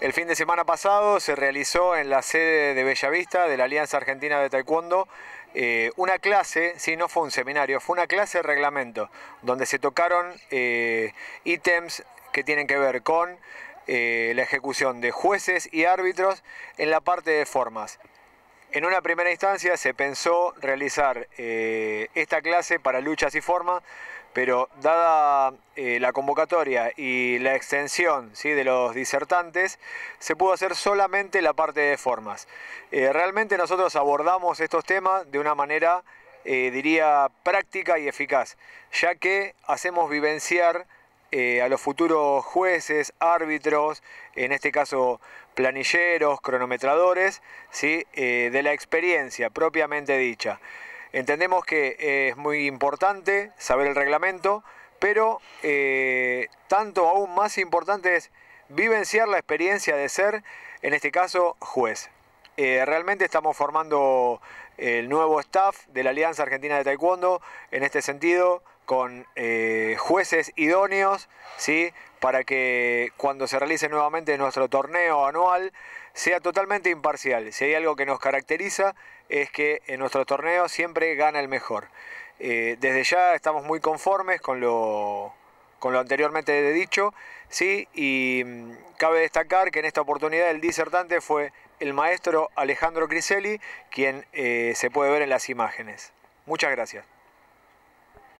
El fin de semana pasado se realizó en la sede de Bellavista de la Alianza Argentina de Taekwondo eh, una clase, si no fue un seminario, fue una clase de reglamento, donde se tocaron eh, ítems que tienen que ver con eh, la ejecución de jueces y árbitros en la parte de formas. En una primera instancia se pensó realizar esta clase para luchas y formas pero dada eh, la convocatoria y la extensión de los disertantes, se pudo hacer solamente la parte de formas. Eh, realmente nosotros abordamos estos temas de una manera, eh, diría, práctica y eficaz, ya que hacemos vivenciar a los futuros jueces, árbitros, en este caso planilleros, cronometradores, de la experiencia propiamente dicha. Entendemos que eh, es muy importante saber el reglamento, pero eh, tanto aún más importante es vivenciar la experiencia de ser, en este caso, juez. Eh, realmente estamos formando el nuevo staff de la Alianza Argentina de Taekwondo en este sentido con eh, jueces idóneos, ¿sí? para que cuando se realice nuevamente nuestro torneo anual sea totalmente imparcial. Si hay algo que nos caracteriza es que en nuestro torneo siempre gana el mejor. Eh, desde ya estamos muy conformes con lo, anteriormente dicho, ¿sí? y mm, cabe destacar que en esta oportunidad el disertante fue el maestro Alejandro Criselli, quien eh, se puede ver en las imágenes. Muchas gracias.